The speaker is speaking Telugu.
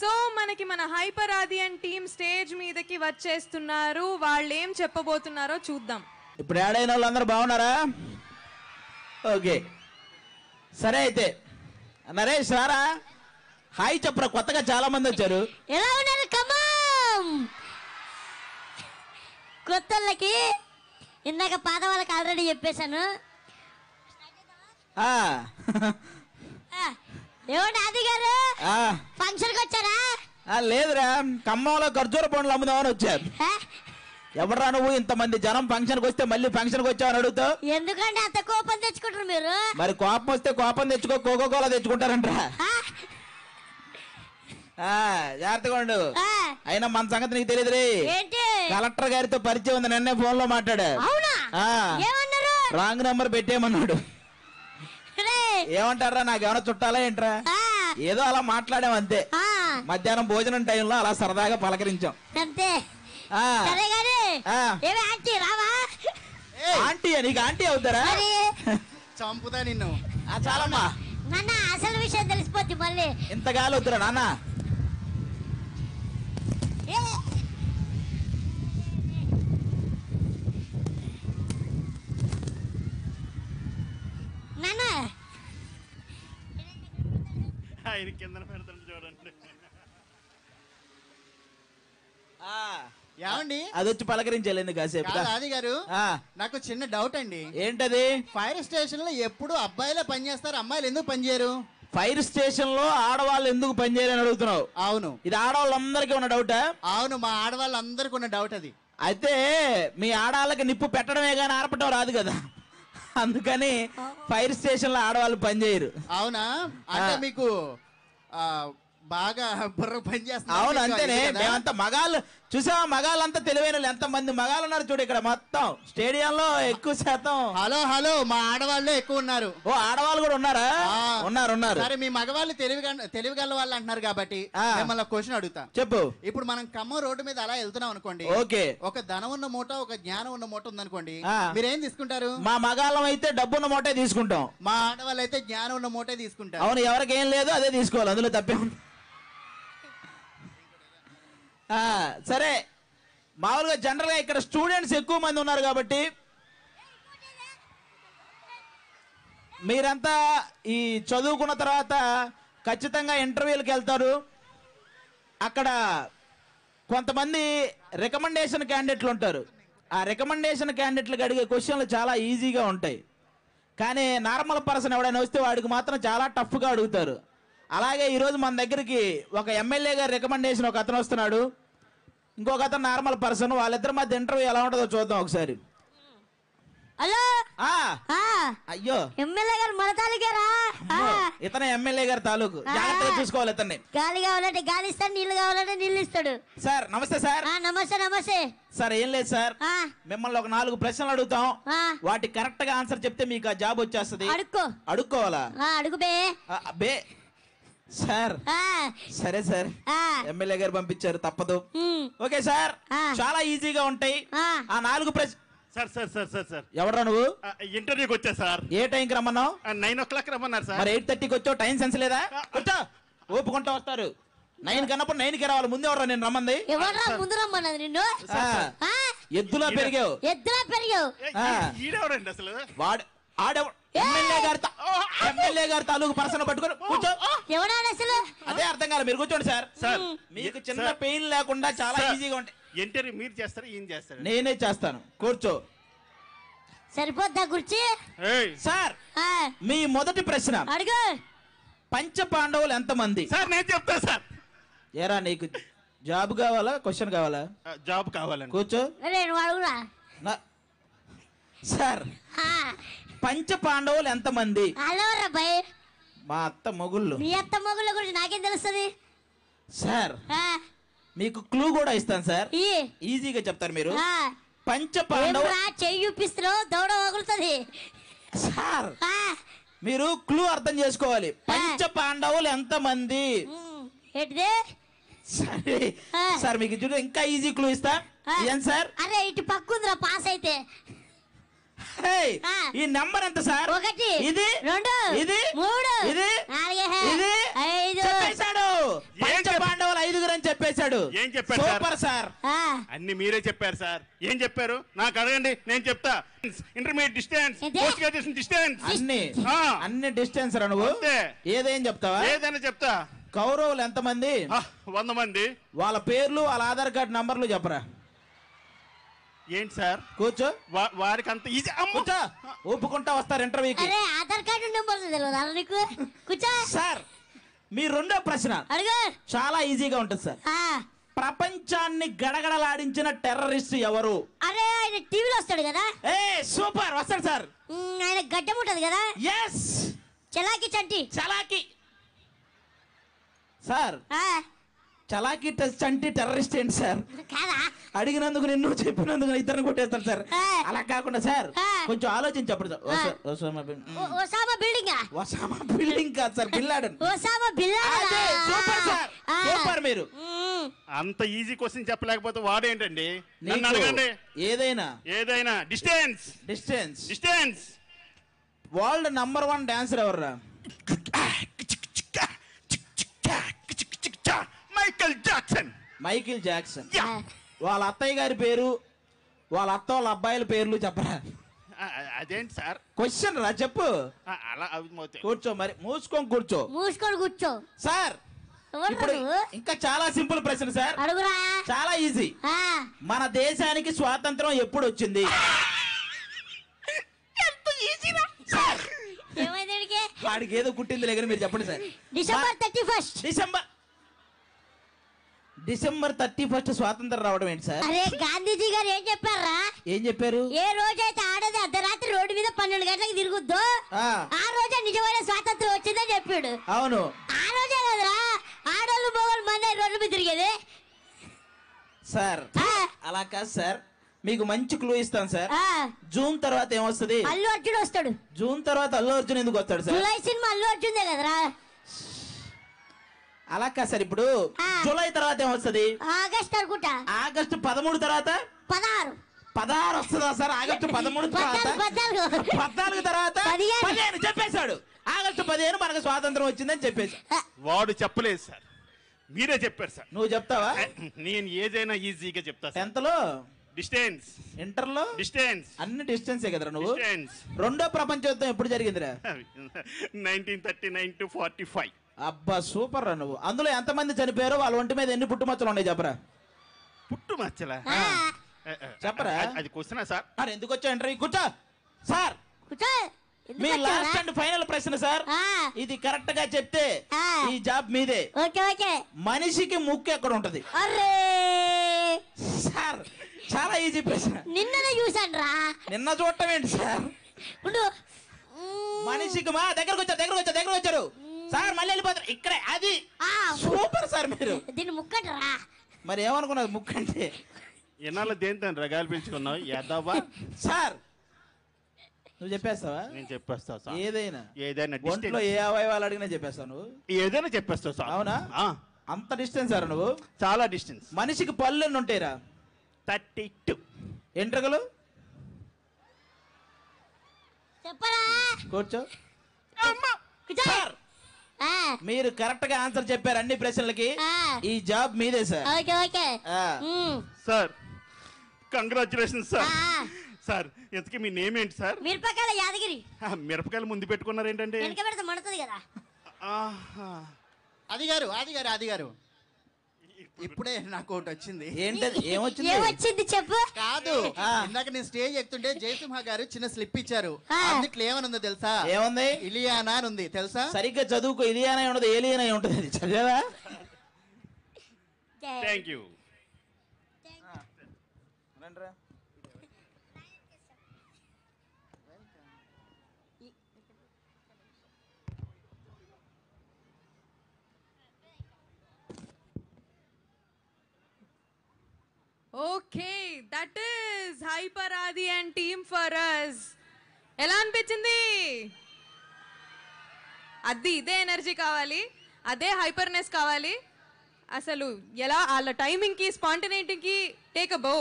సో మనకి మన హైపర్ అండ్ టీమ్ స్టేజ్ మీదకి వచ్చేస్తున్నారు వాళ్ళు ఏం చెప్పబోతున్నారో చూద్దాం ఇప్పుడు యాడ్ అయిన వాళ్ళందరూ బాగున్నారా ఓకే సరే అయితే నరేష్ రారా హాయ్ చెప్పరా కొత్తగా చాలా మంది వచ్చారు ఎలా ఉన్నారు కమాం కొత్తలకి ఇందాక పాత వాళ్ళకి ఆల్రెడీ చెప్పేశాను ఫంక్షన్ కి లేదురా ఖమ్మంలో ఖర్జూర పండ్లు అమ్ముదామని వచ్చారు ఎవడరా నువ్వు ఇంతమంది జనం ఫంక్షన్ కి వస్తే మళ్ళీ ఫంక్షన్ కి వచ్చావని అడుగుతావు ఎందుకంటే అంత కోపం తెచ్చుకుంటారు మీరు మరి కోపం వస్తే కోపం తెచ్చుకో కోకో కోలా తెచ్చుకుంటారంటరా జాగ్రత్తగా ఉండు అయినా మన సంగతి నీకు తెలియదు కలెక్టర్ గారితో పరిచయం ఉంది నిన్నే ఫోన్ లో మాట్లాడా రాంగ్ నంబర్ పెట్టేయమన్నాడు ఏమంటారా ఏమైనా చుట్టాలా ఏంట్రా ఏదో అలా మాట్లాడాం అంతే మధ్యాహ్నం భోజనం టైంలో అలా సరదాగా పలకరించాం ఆంటీ నీకు ఆంటీ అవుతారా చంపుతా నిన్ను చాలమ్మా నాన్న అసలు విషయం తెలిసిపోతే మళ్ళీ ఇంతకాలం వద్దురా నాన్న ఆయన కింద చూడండి ఏమండి అది వచ్చి పలకరించలేదు కాసేపు ఆది గారు నాకు చిన్న డౌట్ అండి ఏంటది ఫైర్ స్టేషన్ లో ఎప్పుడు అబ్బాయిలే పనిచేస్తారు అమ్మాయిలు ఎందుకు పనిచేయరు ఫైర్ స్టేషన్ లో ఆడవాళ్ళు ఎందుకు పనిచేయరని అడుగుతున్నావు అవును ఇది ఆడవాళ్ళందరికీ ఉన్న డౌట్ అవును మా ఆడవాళ్ళందరికీ ఉన్న డౌట్ అది అయితే మీ ఆడవాళ్ళకి నిప్పు పెట్టడమే కానీ ఆర్పటం రాదు కదా అందుకని ఫైర్ స్టేషన్ లో ఆడవాళ్ళు పనిచేయరు అవునా అంటే మీకు బాగా బుర్ర పని అవును అంతేనే మేమంతా మగాళ్ళు చూసావా మగాళ్ళంతా తెలివైన ఎంత మంది మగాళ్ళు ఉన్నారు చూడు ఇక్కడ మొత్తం స్టేడియంలో ఎక్కువ శాతం హలో హలో మా ఆడవాళ్ళు ఎక్కువ ఉన్నారు ఓ ఆడవాళ్ళు కూడా ఉన్నారా ఉన్నారు ఉన్నారు సరే మీ మగవాళ్ళు తెలివి తెలివి గల వాళ్ళు అంటున్నారు కాబట్టి మిమ్మల్ని క్వశ్చన్ అడుగుతా చెప్పు ఇప్పుడు మనం ఖమ్మం రోడ్డు మీద అలా వెళ్తున్నాం అనుకోండి ఓకే ఒక ధనం ఉన్న మూట ఒక జ్ఞానం ఉన్న మూట ఉందనుకోండి ఆ. మీరేం తీసుకుంటారు మా మగాళ్ళం అయితే డబ్బున్న మూటే తీసుకుంటాం మా ఆడవాళ్ళు అయితే జ్ఞానం ఉన్న మూటే తీసుకుంటారు అవును ఎవరికి ఏం లేదు అదే తీసుకోవాలి అందులో తప్పే ఉంటుంది సరే మామూలుగా జనరల్గా ఇక్కడ స్టూడెంట్స్ ఎక్కువ మంది ఉన్నారు కాబట్టి మీరంతా ఈ చదువుకున్న తర్వాత ఖచ్చితంగా ఇంటర్వ్యూలకు వెళ్తారు అక్కడ కొంతమంది రికమెండేషన్ క్యాండిడేట్లు ఉంటారు ఆ రికమెండేషన్ క్యాండిడేట్లకు అడిగే క్వశ్చన్లు చాలా ఈజీగా ఉంటాయి కానీ నార్మల్ పర్సన్ ఎవడైనా వస్తే వాడికి మాత్రం చాలా టఫ్గా అడుగుతారు అలాగే ఈరోజు మన దగ్గరికి ఒక ఎమ్మెల్యే గారి రికమెండేషన్ ఒక అతను వస్తున్నాడు ఇంకొక అతను నార్మల్ పర్సన్ వాళ్ళిద్దరి మధ్య ఇంటర్వ్యూ ఎలా ఉంటుందో చూద్దాం ఒకసారి హలో అయ్యో ఎమ్మెల్యే గారు మన తాలూకేరా ఇతనే ఎమ్మెల్యే గారి తాలూకు జాగ్రత్తగా చూసుకోవాలి ఇతన్ని గాలి కావాలంటే గాలి ఇస్తాడు నీళ్లు కావాలంటే నీళ్ళు ఇస్తాడు సార్ నమస్తే సార్ నమస్తే నమస్తే సార్ ఏం లేదు సార్ మిమ్మల్ని ఒక నాలుగు ప్రశ్నలు అడుగుతాం వాటి కరెక్ట్ గా ఆన్సర్ చెప్తే మీకు ఆ జాబ్ వచ్చేస్తుంది అడుక్కో అడుక్కోవాలా అడుగు బే బే సార్ సరే సార్ ఎమ్మెల్యే గారు పంపించారు తప్పదు ఓకే సార్ చాలా ఈజీగా ఉంటాయి ఆ నాలుగు ప్రశ్న sir sir sir sir sir ఎవరా నువ్వు ఇంటర్వ్యూకి వచ్చా సార్ ఏ టైంకి రమ్మన్నావు నైన్ ఓ క్లాక్ రమ్మన్నారు సార్ మరి ఎయిట్ థర్టీకి వచ్చావు టైం సెన్స్ లేదా వచ్చా ఓపుకుంటా వస్తారు నైన్ కన్నప్పుడు నైన్ కి రావాలి ముందు ఎవరు నేను రమ్మంది ఎవరా ముందు రమ్మన్నది నిన్ను ఎద్దులా పెరిగావు ఎద్దులా పెరిగావు ఈడెవరండి అసలు వాడు ఆడెవడు ఎమ్మెల్యే గారి ఎమ్మెల్యే గారి తాలూకు పర్సన్ పట్టుకొని కూర్చో అసలు అదే అర్థం కాలేదు మీరు కూర్చోండి సార్ సార్ మీకు చిన్న పెయిన్ లేకుండా చాలా ఈజీగా ఉంటాయి ఇంటర్వ్యూ మీరు చేస్తారు ఏం చేస్తారు నేనే చేస్తాను కూర్చో సరిపోద్దా కుర్చీ సార్ మీ మొదటి ప్రశ్న అడుగు పంచ పాండవులు ఎంతమంది సార్ నేను చెప్తా సార్ ఏరా నీకు జాబ్ కావాలా క్వశ్చన్ కావాలా జాబ్ కావాలండి కూర్చో సార్ పంచ పాండవులు ఎంతమంది అలవరాబాయ్ మా అత్త మొగుళ్ళు మీ అత్త మొగుళ్ళ గురించి నాకేం తెలుస్తుంది సార్ మీకు క్లూ కూడా ఇస్తాను సార్ ఈజీగా చెప్తారు మీరు పంచ పాండవులు వగులుతుంది సార్ మీరు క్లూ అర్థం చేసుకోవాలి పంచ పాండవులు ఎంత మంది సార్ మీకు చూడు ఇంకా ఈజీ క్లూ ఇస్తా ఏం సార్ అరే ఇటు పక్కుందిరా పాస్ అయితే ఈ నెంబర్ ఎంత సార్ ఒకటి ఇది రెండు ఇది మూడు ఇది ఇది చెప్పేశాడు పంచ పాండవులు ఐదుగురు అని చెప్పేశాడు ఏం చెప్పాడు సూపర్ సార్ అన్ని మీరే చెప్పారు సార్ ఏం చెప్పారు నాకు అడగండి నేను చెప్తా ఇంటర్మీడియట్ డిస్టెన్స్ పోస్ట్ డిస్టెన్స్ అన్ని అన్ని డిస్టెన్స్ రా నువ్వు ఏదేం చెప్తావా ఏదైనా చెప్తా కౌరవులు ఎంతమంది వంద మంది వాళ్ళ పేర్లు వాళ్ళ ఆధార్ కార్డ్ నంబర్లు చెప్పరా ఏంటి సార్ కూర్చో వారికి అంత ఈజీ కూర్చో ఒప్పుకుంటా వస్తారు ఇంటర్వ్యూకి ఆధార్ కార్డు నెంబర్ తెలియదు నీకు కూర్చో సార్ మీ రెండో ప్రశ్న చాలా ఈజీగా ఉంటుంది సార్ ప్రపంచాన్ని గడగడలాడించిన టెర్రరిస్ట్ ఎవరు అరే ఆయన టీవీలో వస్తాడు కదా ఏ సూపర్ వస్తాడు సార్ ఆయన గడ్డం ఉంటుంది కదా yes Chalaki Chanti Chalaki sir Chalaki test అంటే టెర్రరిస్ట్ ఏంటి సార్ అడిగినందుకు నిన్ను చెప్పినందుకు ఇద్దరు కొట్టేస్తాను సార్ అలా కాకుండా సార్ కొంచెం ఆలోచించి అప్పుడు బిల్డింగ్ కాదు సార్ సూపర్ మీరు అంత ఈజీ క్వశ్చన్ చెప్పలేకపోతే వాడేంటండి నన్ను ఏదైనా ఏదైనా distance distance distance world number one dancer ఎవర్రా మైకిల్ జాక్సన్ వాళ్ళ అత్తయ్య గారి పేరు వాళ్ళ అత్త వాళ్ళ అబ్బాయిల పేర్లు చెప్పరా అదేంటి సార్ క్వశ్చన్ రా చెప్పు అలా కూర్చో మరి మూసుకొని కూర్చో మూసుకొని కూర్చో సార్ ఇప్పుడు ఇంకా చాలా సింపుల్ ప్రశ్న సార్ చాలా ఈజీ మన దేశానికి స్వాతంత్రం ఎప్పుడు వచ్చింది వాడికి ఏదో కుట్టింది లేకని మీరు చెప్పండి sir December thirty first December December thirty first స్వాతంత్రం రావడం ఏంటి సార్ అరే గాంధీజీ గారు ఏం చెప్పారా ఏం చెప్పారు ఏ రోజైతే ఆడది అర్ధరాత్రి రోడ్డు మీద పన్నెండు గంటలకు తిరుగుద్దు ఆ రోజే నిజమైన స్వాతంత్రం వచ్చిందని చెప్పాడు అవును ఆ రోజే కదరా ఆడోళ్ళు మొగలు మంది రోడ్డు మీద తిరిగేది సార్ అలా కాదు సార్ మీకు మంచి క్లూ ఇస్తాను సార్ జూన్ తర్వాత ఏమొస్తుంది అల్లు అర్జున్ వస్తాడు జూన్ తర్వాత అల్లు అర్జున్ ఎందుకు వస్తాడు sir July cinema Allu Arjun కదరా అలా కాదు సార్ ఇప్పుడు జూలై తర్వాత ఏమొస్తుంది ఆగస్ట్ అనుకుంటా ఆగస్టు పదమూడు తర్వాత పదహారు పదహారు వస్తుందా సార్ ఆగస్టు పదమూడు తర్వాత పద్నాలుగు తర్వాత పదిహేను. చెప్పేశాడు ఆగస్టు పదిహేను మనకు స్వాతంత్రం వచ్చిందని చెప్పేసి వాడు చెప్పలేదు సార్ మీరే చెప్పారు సార్ నువ్వు చెప్తావా నేను ఏదైనా ఈజీగా చెప్తా ఎంతలో డిస్టెన్స్ ఇంటర్ లో డిస్టెన్స్ అన్ని డిస్టెన్సే కదరా నువ్వు రెండో ప్రపంచ యుద్ధం ఎప్పుడు జరిగిందిరా nineteen thirty nine to forty five అబ్బా సూపర్ రా నువ్వు అందులో ఎంతమంది చనిపోయారో వాళ్ళ ఒంటి మీద ఎన్ని పుట్టుమచ్చలు ఉన్నాయి చెప్పరా పుట్టు చెప్పరా అది క్వశ్చనా సార్ మరి ఎందుకు వచ్చా ఎంట్రీ కూర్చో సార్ కూర్చో మీ లాస్ట్ అండ్ ఫైనల్ ప్రశ్న సార్ ఇది కరెక్ట్ గా చెప్తే ఈ జాబ్ మీదే మనిషికి ముక్కు ఎక్కడ ఉంటది సార్ చాలా ఈజీ ప్రశ్న నిన్న చూసాను రా నిన్న చూడటం ఏంటి సార్ మనిషికి మా దగ్గరకు వచ్చా దగ్గరకు వచ్చా దగ్గరకు వచ్చారు సార్ మళ్ళీ వెళ్ళిపోతారు ఇక్కడే అది సూపర్ సార్ మీరు దీన్ని ముక్కటరా మరి ఏమనుకున్నారు ముక్కు అంటే ఎన్నాళ్ళు దేనితో రగాలు పెంచుకున్నావు ఎదవా సార్ నువ్వు చెప్పేస్తావా నేను చెప్పేస్తావు సార్ ఏదైనా ఏదైనా ఒంట్లో ఏ అవయవాలు అడిగినా చెప్పేస్తావు నువ్వు ఏదైనా చెప్పేస్తావు సార్ అవునా అంత డిస్టెన్స్ సార్ నువ్వు చాలా డిస్టెన్స్ మనిషికి పళ్ళు ఎన్ని ఉంటాయిరా థర్టీ టూ ఎంట్రకలు చెప్పరా కూర్చో సార్ మీరు కరెక్ట్ గా ఆన్సర్ చెప్పారు అన్ని ప్రశ్నలకి ఈ జాబ్ మీదే sir okay okay sir congratulation sir sir ఇంతకీ మీ నేమ్ ఏంటి సార్ మిరపకాయల యాదగిరి మిరపకాయలు ముందు పెట్టుకున్నారు ఏంటండి వెనక పెడితే మడుతుంది కదా ఆహా. అది గారు అది గారు అది గారు ఇప్పుడే నాకు ఒకటి వచ్చింది ఏంటది ఏమొచ్చింది చెప్పు కాదు ఇందాక నేను స్టేజ్ ఎక్కుతుంటే జయసింహ గారు చిన్న స్లిప్ ఇచ్చారు అందుట్లో ఏమనుందో తెలుసా ఏముంది ఇలియానా అని ఉంది తెలుసా సరిగ్గా చదువుకో ఇలియానా ఉండదు ఏలియానా ఉంటుంది చదివా thank you okay that is Hyper Aadi and team for us ఎలా అనిపించింది అది ఇదే ఎనర్జీ కావాలి అదే హైపర్నెస్ కావాలి అసలు ఎలా వాళ్ళ టైమింగ్కి స్పాంటినేటీకి టేక్ అ బౌ